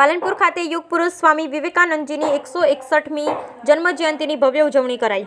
પાલનપુર ખાતે યુગ પુરુષ સ્વામી વિવેકાનંદજીની એકસો એકસઠમી જન્મજયંતિની ભવ્ય ઉજવણી કરાઈ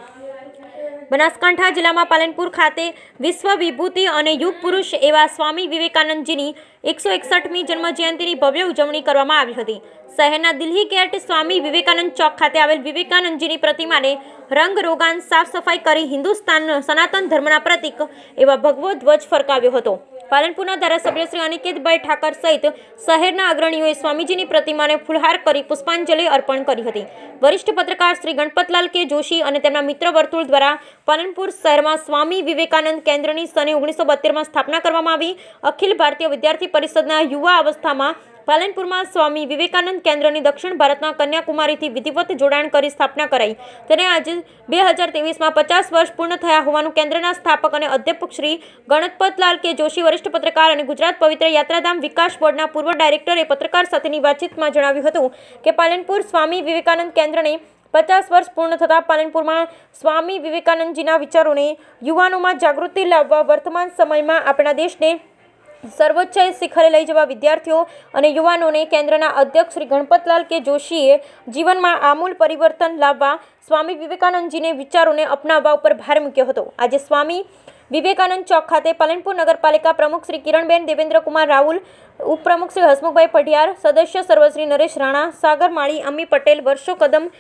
બનાસકાંઠા જિલ્લામાં પાલનપુર ખાતે વિશ્વ વિભૂતિ અને યુગ પુરુષ એવા સ્વામી વિવેકાનંદજીની એકસો એકસઠમી જન્મજયંતિની ભવ્ય ઉજવણી કરવામાં આવી હતી શહેરના દિલ્હી ગેટ સ્વામી વિવેકાનંદ ચોક ખાતે આવેલ વિવેકાનંદજીની પ્રતિમાને રંગ રોગાન સાફ સફાઈ કરી હિન્દુસ્તાન સનાતન ધર્મના પ્રતિક એવા ભગવો ધ્વજ ફરકાવ્યો હતો પાલનપુરના ધારાસભ્ય શ્રી અનિકેતભાઈ ઠાકર સહિત શહેરના અગ્રણીઓએ સ્વામીજીની પ્રતિમાને ફુલહાર કરી પુષ્પાંજલિ અર્પણ કરી હતી વરિષ્ઠ પત્રકાર શ્રી ગણપતલાલ કે જોશી અને તેમના મિત્ર વર્તુળ દ્વારા પાલનપુર શહેરમાં સ્વામી વિવેકાનંદ કેન્દ્રની સને ઓગણીસો બોતેરમાં સ્થાપના કરવામાં આવી અખિલ ભારતીય વિદ્યાર્થી પરિષદના યુવા અવસ્થામાં પાલનપુરમાં સ્વામી વિવેકાનંદ કેન્દ્રની દક્ષિણ ભારતના કન્યાકુમારીથી વિધિવત જોડાણ કરી સ્થાપના કરાઈ તેને આજે બે હજાર ત્રેવીસમાં પચાસ વર્ષ પૂર્ણ થયા હોવાનું કેન્દ્રના સ્થાપક અને અધ્યક્ષ શ્રી ગણપતલાલ કે જોશી વરિષ્ઠ પત્રકાર અને ગુજરાત પવિત્ર યાત્રાધામ વિકાસ બોર્ડના પૂર્વ ડાયરેક્ટરે પત્રકાર સાથેની વાતચીતમાં જણાવ્યું હતું કે પાલનપુર સ્વામી વિવેકાનંદ કેન્દ્રને પચાસ વર્ષ પૂર્ણ થતાં પાલનપુરમાં સ્વામી વિવેકાનંદજીના વિચારોને યુવાનોમાં જાગૃતિ લાવવા વર્તમાન સમયમાં આપણા દેશને સર્વોચ્ચ શિખરે લઈ જવા વિદ્યાર્થીઓ અને યુવાનોને કેન્દ્રના અધ્યક્ષ શ્રી ગણપતલાલ કે જોશીએ જીવનમાં આમૂલ પરિવર્તન લાવવા સ્વામી વિવેકાનંદજીને વિચારોને અપનાવવા ઉપર ભાર મૂક્યો હતો આજે સ્વામી વિવેકાનંદ ચોક ખાતે પાલનપુર નગરપાલિકા પ્રમુખ શ્રી કિરણબેન દેવેન્દ્રકુમાર રાહુલ ઉપપ્રમુખ શ્રી હસમુખભાઈ પઢિયાર સદસ્ય સર્વશ્રી નરેશ રાણા સાગરમાળી અમી પટેલ વર્ષો કદમ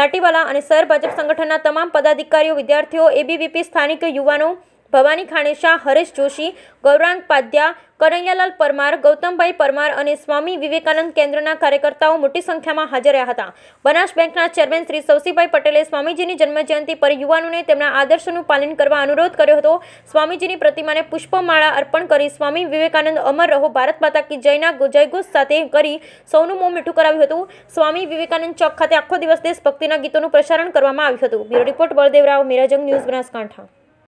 લાટીવાલા અને શહેર ભાજપ સંગઠનના તમામ પદાધિકારીઓ વિદ્યાર્થીઓ એબીવીપી સ્થાનિક યુવાનો ભવાની ખાણેશા હરેશ જોશી ગૌરાંગ પાધ્યા કનૈયાલાલ પરમાર ગૌતમભાઈ પરમાર અને સ્વામી વિવેકાનંદ કેન્દ્રના કાર્યકર્તાઓ મોટી સંખ્યામાં હાજર રહ્યા હતા બનાસ બેંકના ચેરમેન શ્રી સવસીભાઈ પટેલે સ્વામીજીની જન્મજયંતિ પર યુવાનોને તેમના આદર્શોનું પાલન કરવા અનુરોધ કર્યો હતો સ્વામીજીની પ્રતિમાને પુષ્પમાળા અર્પણ કરી સ્વામી વિવેકાનંદ અમર રહો ભારત માતા કી જયના જયઘોષ સાથે કરી સૌનું મોં મીઠું કરાવ્યું હતું સ્વામી વિવેકાનંદ ચોક ખાતે આખો દિવસ દેશભક્તિના ગીતોનું પ્રસારણ કરવામાં આવ્યું હતું bureau report Baldevrao Merajung news Banaskantha